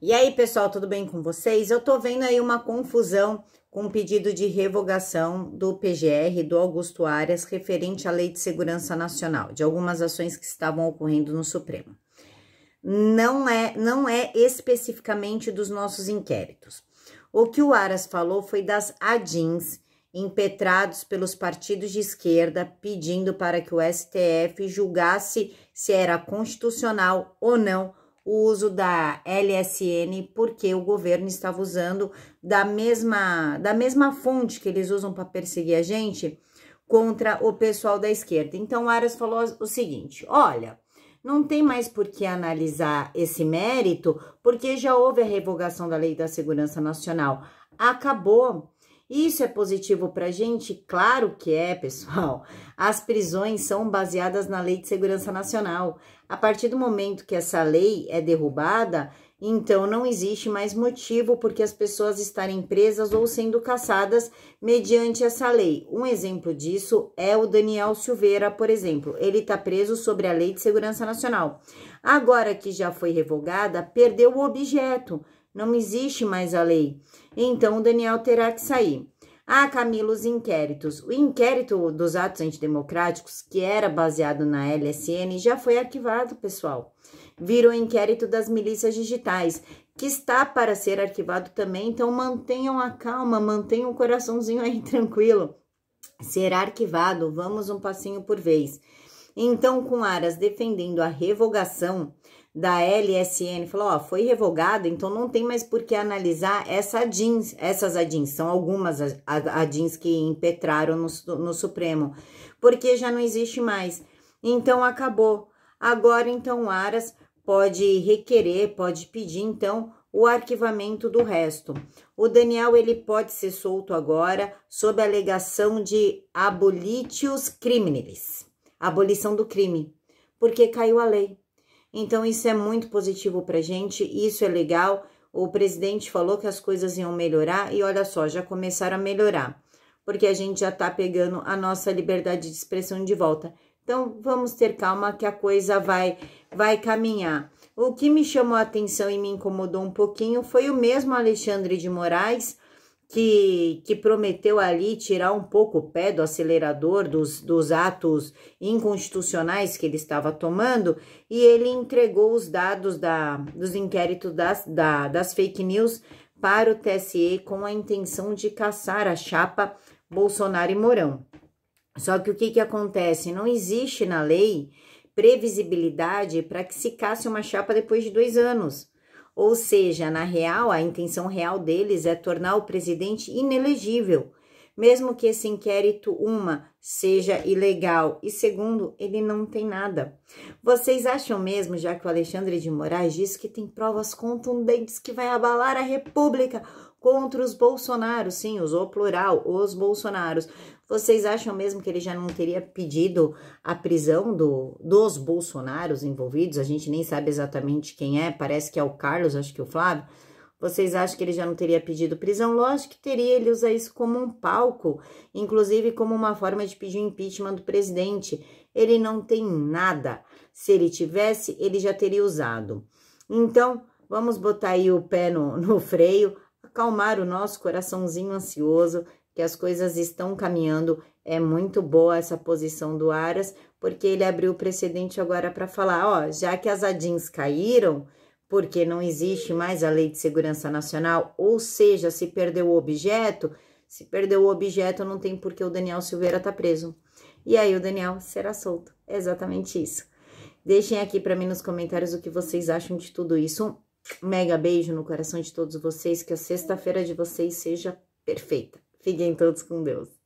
E aí, pessoal, tudo bem com vocês? Eu tô vendo aí uma confusão com o pedido de revogação do PGR do Augusto Arias referente à Lei de Segurança Nacional, de algumas ações que estavam ocorrendo no Supremo. Não é, não é especificamente dos nossos inquéritos. O que o Aras falou foi das ADINs impetrados pelos partidos de esquerda pedindo para que o STF julgasse se era constitucional ou não o uso da LSN porque o governo estava usando da mesma, da mesma fonte que eles usam para perseguir a gente contra o pessoal da esquerda. Então, Aras falou o seguinte: olha, não tem mais por que analisar esse mérito, porque já houve a revogação da Lei da Segurança Nacional. Acabou. Isso é positivo para a gente? Claro que é, pessoal. As prisões são baseadas na Lei de Segurança Nacional. A partir do momento que essa lei é derrubada, então não existe mais motivo porque as pessoas estarem presas ou sendo caçadas mediante essa lei. Um exemplo disso é o Daniel Silveira, por exemplo. Ele está preso sobre a Lei de Segurança Nacional. Agora que já foi revogada, perdeu o objeto não existe mais a lei. Então, o Daniel terá que sair. Ah, Camila, os inquéritos. O inquérito dos atos antidemocráticos, que era baseado na LSN, já foi arquivado, pessoal. Vira o inquérito das milícias digitais, que está para ser arquivado também, então mantenham a calma, mantenham o coraçãozinho aí tranquilo. Será arquivado, vamos um passinho por vez. Então, com Aras defendendo a revogação, da LSN falou, ó, foi revogada, então não tem mais por que analisar essa essas adins, são algumas adins que impetraram no, no Supremo, porque já não existe mais. Então acabou. Agora então o Aras pode requerer, pode pedir então o arquivamento do resto. O Daniel ele pode ser solto agora sob a alegação de abolitius criminis, abolição do crime, porque caiu a lei. Então, isso é muito positivo para gente, isso é legal. O presidente falou que as coisas iam melhorar e olha só, já começaram a melhorar, porque a gente já está pegando a nossa liberdade de expressão de volta. Então, vamos ter calma que a coisa vai, vai caminhar. O que me chamou a atenção e me incomodou um pouquinho foi o mesmo Alexandre de Moraes que, que prometeu ali tirar um pouco o pé do acelerador dos, dos atos inconstitucionais que ele estava tomando, e ele entregou os dados da, dos inquéritos das, da, das fake news para o TSE com a intenção de caçar a chapa Bolsonaro e Mourão. Só que o que, que acontece? Não existe na lei previsibilidade para que se casse uma chapa depois de dois anos. Ou seja, na real, a intenção real deles é tornar o presidente inelegível mesmo que esse inquérito, uma, seja ilegal e segundo, ele não tem nada. Vocês acham mesmo, já que o Alexandre de Moraes disse que tem provas contundentes que vai abalar a República contra os Bolsonaros, sim, usou plural, os Bolsonaros. Vocês acham mesmo que ele já não teria pedido a prisão do, dos Bolsonaros envolvidos? A gente nem sabe exatamente quem é, parece que é o Carlos, acho que é o Flávio. Vocês acham que ele já não teria pedido prisão? Lógico que teria, ele usa isso como um palco, inclusive como uma forma de pedir o impeachment do presidente. Ele não tem nada. Se ele tivesse, ele já teria usado. Então, vamos botar aí o pé no, no freio, acalmar o nosso coraçãozinho ansioso, que as coisas estão caminhando. É muito boa essa posição do Aras, porque ele abriu o precedente agora para falar: ó, já que as Adins caíram porque não existe mais a Lei de Segurança Nacional, ou seja, se perdeu o objeto, se perdeu o objeto, não tem por que o Daniel Silveira tá preso. E aí o Daniel será solto. É exatamente isso. Deixem aqui para mim nos comentários o que vocês acham de tudo isso. Um mega beijo no coração de todos vocês, que a sexta-feira de vocês seja perfeita. Fiquem todos com Deus.